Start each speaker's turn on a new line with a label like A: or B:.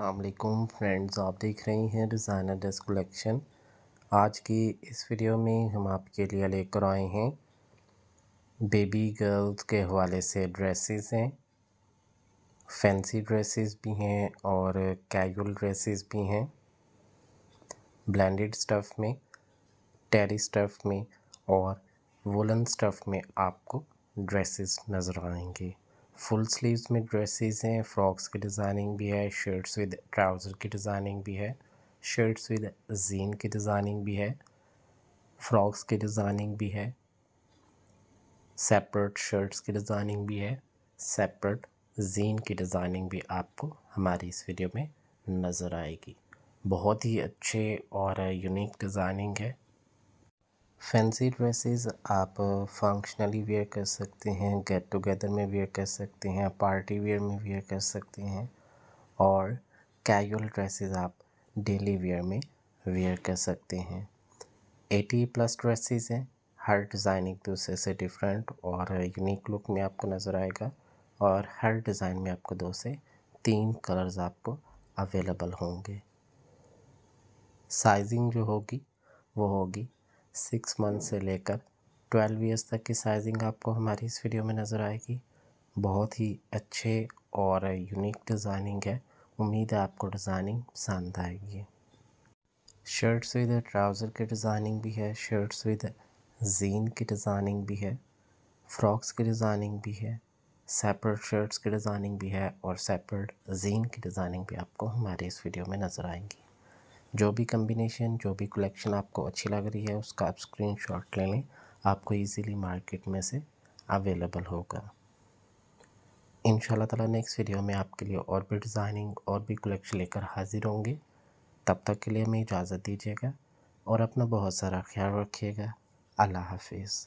A: अल्लाम फ्रेंड्स आप देख रहे हैं डिजाइनर ड्रेस कलेक्शन आज की इस वीडियो में हम आपके लिए लेकर आए हैं बेबी गर्ल्स के हवाले से ड्रेसेस हैं फैंसी ड्रेसेस भी हैं और कैजुअल ड्रेसेस भी हैं ब्लेंडेड स्टफ़ में टेरी स्टफ़ में और वुलन स्टफ़ में आपको ड्रेसेस नज़र आएंगे फुल स्लीव्स में ड्रेसेस हैं फ्रॉक्स की डिज़ाइनिंग भी है शर्ट्स विद ट्राउज़र की डिज़ाइनिंग भी है शर्ट्स विद जीन की डिज़ाइनिंग भी है फ्रॉक्स की डिज़ाइनिंग भी है सेपरेट शर्ट्स की डिज़ाइनिंग भी है सेपरेट जीन की डिज़ाइनिंग भी आपको हमारी इस वीडियो में नज़र आएगी बहुत ही अच्छे और यूनिक डिज़ाइनिंग है फैंसी ड्रेसेस आप फंक्शनली वेयर कर सकते हैं गेट टुगेदर में वेयर कर सकते हैं पार्टी वेयर में वेयर कर सकते हैं और कैजुअल ड्रेसेस आप डेली वेयर में वेयर कर सकते हैं एटी प्लस ड्रेसेस हैं हर डिज़ाइन एक दूसरे से डिफरेंट और यूनिक लुक में आपको नज़र आएगा और हर डिज़ाइन में आपको दो से तीन कलर्स आपको अवेलेबल होंगे साइजिंग जो होगी वो होगी सिक्स मंथ से लेकर ट्वेल्व ईयर्स तक की साइजिंग आपको हमारी इस वीडियो में नज़र आएगी बहुत ही अच्छे और यूनिक डिज़ाइनिंग है उम्मीद है आपको डिज़ाइनिंग पसंद आएगी शर्ट्स विद ट्राउज़र की डिज़ाइनिंग भी है शर्ट्स विद जीन की डिज़ाइनिंग भी है फ्रॉक्स की डिज़ाइनिंग भी है सेपरेट शर्ट्स की डिज़ाइनिंग भी है और सेपरेट जीन की डिज़ाइनिंग भी आपको हमारे इस वीडियो में नज़र आएंगी जो भी कम्बिनेशन जो भी कलेक्शन आपको अच्छी लग रही है उसका आप स्क्रीन शॉट ले लें आपको ईजीली मार्केट में से अवेलेबल होगा इन ताला नेक्स्ट वीडियो में आपके लिए और भी डिज़ाइनिंग और भी कलेक्शन लेकर हाजिर होंगे तब तक के लिए हमें इजाज़त दीजिएगा और अपना बहुत सारा ख्याल रखिएगा अल्लाह हाफिज़